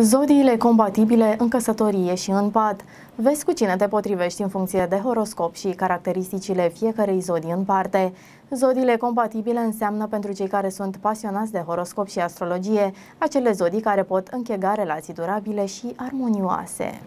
Zodiile compatibile în căsătorie și în pat. Vezi cu cine te potrivești în funcție de horoscop și caracteristicile fiecarei zodii în parte. Zodiile compatibile înseamnă pentru cei care sunt pasionați de horoscop și astrologie, acele zodii care pot închega relații durabile și armonioase.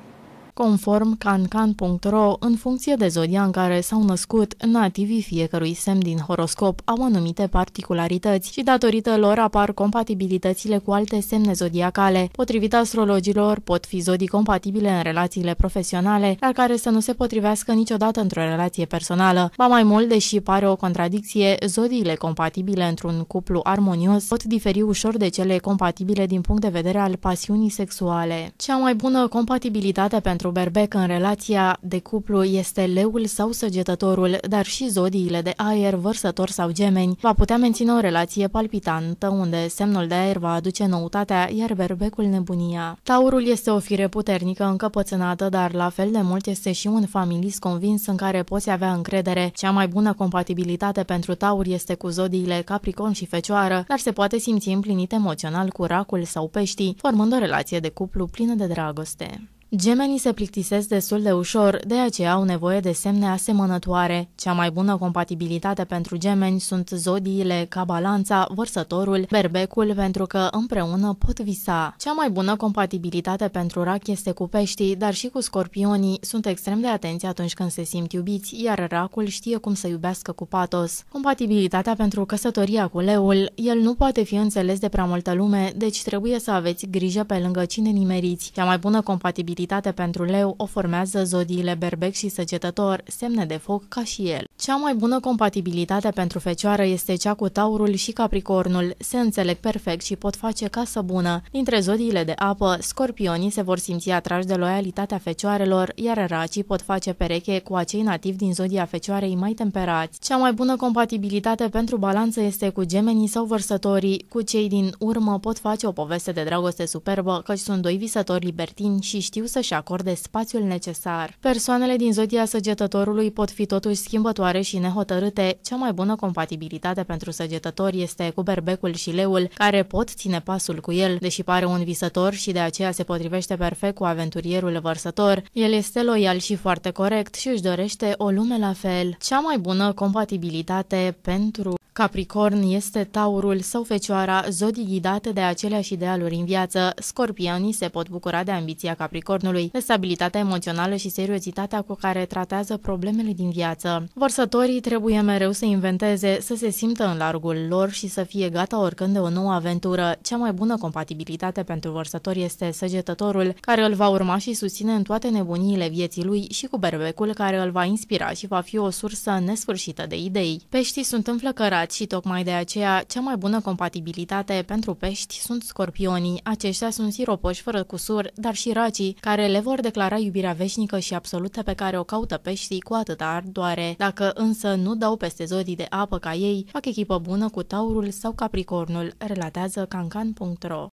Conform cancan.ro, în funcție de zodia în care s-au născut, nativii fiecărui semn din horoscop au anumite particularități și datorită lor apar compatibilitățile cu alte semne zodiacale. Potrivit astrologilor, pot fi zodii compatibile în relațiile profesionale, dar care să nu se potrivească niciodată într-o relație personală. Ba mai mult, deși pare o contradicție, zodiile compatibile într-un cuplu armonios pot diferi ușor de cele compatibile din punct de vedere al pasiunii sexuale. Cea mai bună compatibilitate pentru pentru berbec, în relația de cuplu este leul sau săgetătorul, dar și zodiile de aer, vărsător sau gemeni. Va putea menține o relație palpitantă, unde semnul de aer va aduce noutatea, iar berbecul nebunia. Taurul este o fire puternică, încăpățânată, dar la fel de mult este și un familist convins în care poți avea încredere. Cea mai bună compatibilitate pentru taur este cu zodiile Capricorn și Fecioară, dar se poate simți împlinit emoțional cu racul sau peștii, formând o relație de cuplu plină de dragoste. Gemenii se plictisesc destul de ușor, de aceea au nevoie de semne asemănătoare. Cea mai bună compatibilitate pentru gemeni sunt zodiile ca balanța, vărsătorul, berbecul, pentru că împreună pot visa. Cea mai bună compatibilitate pentru rac este cu peștii, dar și cu scorpionii sunt extrem de atenți atunci când se simt iubiți, iar racul știe cum să iubească cu patos. Compatibilitatea pentru căsătoria cu leul, el nu poate fi înțeles de prea multă lume, deci trebuie să aveți grijă pe lângă cine nimeriți. Cea mai bună compatibilitate identitate pentru leu o formează zodiile berbec și săgetător, semne de foc ca și el. Cea mai bună compatibilitate pentru fecioară este cea cu taurul și capricornul, se înțeleg perfect și pot face casă bună. Dintre zodiile de apă, scorpionii se vor simți atrași de loialitatea fecioarelor, iar racii pot face pereche cu acei nativi din zodia fecioarei mai temperați. Cea mai bună compatibilitate pentru balanță este cu gemenii sau vărsătorii, cu cei din urmă pot face o poveste de dragoste superbă, căci sunt doi visători libertini și știu să-și acorde spațiul necesar. Persoanele din zodia săgetătorului pot fi totuși schimbătoare și nehotărâte. Cea mai bună compatibilitate pentru săgetători este cu berbecul și leul, care pot ține pasul cu el, deși pare un visător și de aceea se potrivește perfect cu aventurierul vărsător. El este loial și foarte corect și își dorește o lume la fel. Cea mai bună compatibilitate pentru Capricorn este taurul sau fecioara, zodii ghidate de aceleași idealuri în viață. Scorpionii se pot bucura de ambiția Capricornului, de stabilitatea emoțională și seriozitatea cu care tratează problemele din viață. Vărsătorii trebuie mereu să inventeze, să se simtă în largul lor și să fie gata oricând de o nouă aventură. Cea mai bună compatibilitate pentru vărsători este săgetătorul, care îl va urma și susține în toate nebuniile vieții lui și cu berbecul care îl va inspira și va fi o sursă nesfârșită de idei. Peștii sunt înflăcărați studiat și tocmai de aceea cea mai bună compatibilitate pentru pești sunt scorpionii. Aceștia sunt siropoși fără cusur, dar și racii, care le vor declara iubirea veșnică și absolută pe care o caută peștii cu atâta ardoare. Dacă însă nu dau peste zodii de apă ca ei, fac echipă bună cu taurul sau capricornul, relatează cancan.ro.